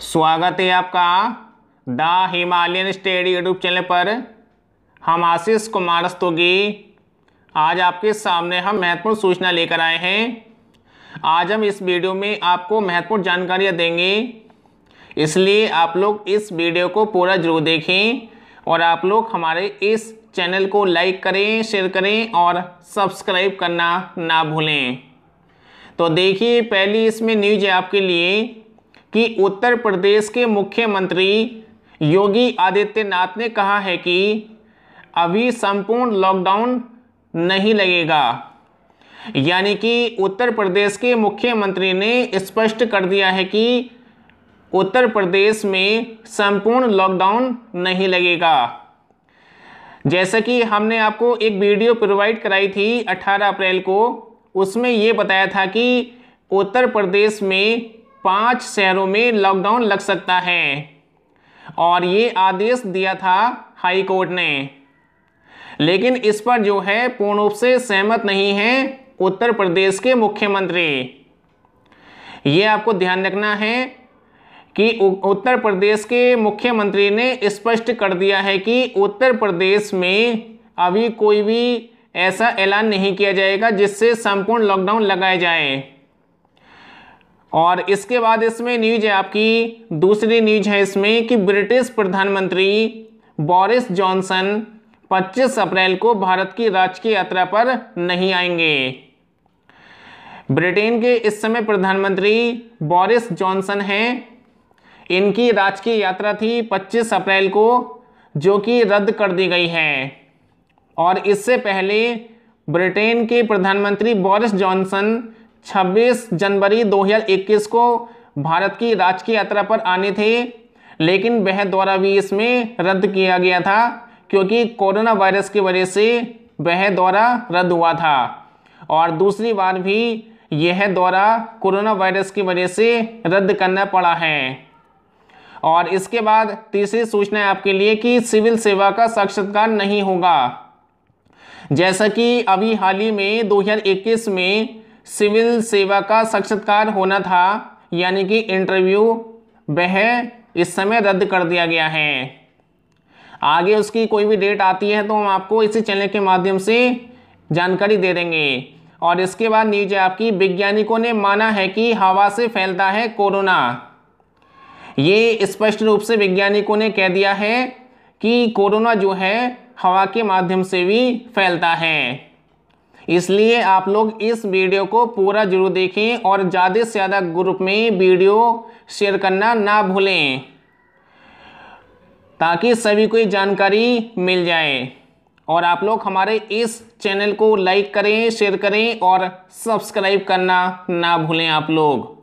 स्वागत है आपका the Himalayan Study YouTube channel पर हम आशीष कुमार स्तोगी आज आपके सामने हम महत्वपूर्ण सूचना लेकर आए हैं आज हम इस वीडियो में आपको महत्वपूर्ण जानकारियाँ देंगे इसलिए आप लोग इस वीडियो को पूरा जरूर देखें और आप लोग हमारे इस चैनल को लाइक करें शेयर करें और सब्सक्राइब करना ना भूलें तो देखिए पहली इसमें न्यूज है आपके लिए कि उत्तर प्रदेश के मुख्यमंत्री योगी आदित्यनाथ ने कहा है कि अभी संपूर्ण लॉकडाउन नहीं लगेगा यानी कि उत्तर प्रदेश के मुख्यमंत्री ने स्पष्ट कर दिया है कि उत्तर प्रदेश में संपूर्ण लॉकडाउन नहीं लगेगा जैसा कि हमने आपको एक वीडियो प्रोवाइड कराई थी 18 अप्रैल को उसमें ये बताया था कि उत्तर प्रदेश में पांच शहरों में लॉकडाउन लग सकता है और ये आदेश दिया था हाई कोर्ट ने लेकिन इस पर जो है पूर्ण रूप से सहमत नहीं है उत्तर प्रदेश के मुख्यमंत्री ये आपको ध्यान रखना है कि उत्तर प्रदेश के मुख्यमंत्री ने स्पष्ट कर दिया है कि उत्तर प्रदेश में अभी कोई भी ऐसा ऐलान नहीं किया जाएगा जिससे संपूर्ण लॉकडाउन लगाया जाए और इसके बाद इसमें न्यूज है आपकी दूसरी न्यूज है इसमें कि ब्रिटिश प्रधानमंत्री बोरिस जॉनसन 25 अप्रैल को भारत की राजकीय यात्रा पर नहीं आएंगे ब्रिटेन के इस समय प्रधानमंत्री बोरिस जॉनसन हैं इनकी राजकीय यात्रा थी 25 अप्रैल को जो कि रद्द कर दी गई है और इससे पहले ब्रिटेन के प्रधानमंत्री बोरिस जॉनसन 26 जनवरी 2021 को भारत की राजकीय यात्रा पर आने थे लेकिन वह दौरा भी इसमें रद्द किया गया था क्योंकि कोरोना वायरस की वजह से वह दौरा रद्द हुआ था और दूसरी बार भी यह दौरा कोरोना वायरस की वजह से रद्द करना पड़ा है और इसके बाद तीसरी सूचना है आपके लिए कि सिविल सेवा का साक्षात्कार नहीं होगा जैसा कि अभी हाल ही में 2021 में सिविल सेवा का साक्षात्कार होना था यानी कि इंटरव्यू वह इस समय रद्द कर दिया गया है आगे उसकी कोई भी डेट आती है तो हम आपको इसी चैनल के माध्यम से जानकारी दे देंगे और इसके बाद न्यूज है आपकी वैज्ञानिकों ने माना है कि हवा से फैलता है कोरोना ये स्पष्ट रूप से वैज्ञानिकों ने कह दिया है कि कोरोना जो है हवा के माध्यम से भी फैलता है इसलिए आप लोग इस वीडियो को पूरा जरूर देखें और ज़्यादा से ज़्यादा ग्रुप में वीडियो शेयर करना ना भूलें ताकि सभी को जानकारी मिल जाए और आप लोग हमारे इस चैनल को लाइक करें शेयर करें और सब्सक्राइब करना ना भूलें आप लोग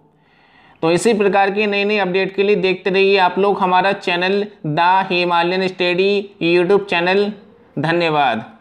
तो इसी प्रकार की नई नई अपडेट के लिए देखते रहिए आप लोग हमारा channel the Himalayan Study YouTube channel धन्यवाद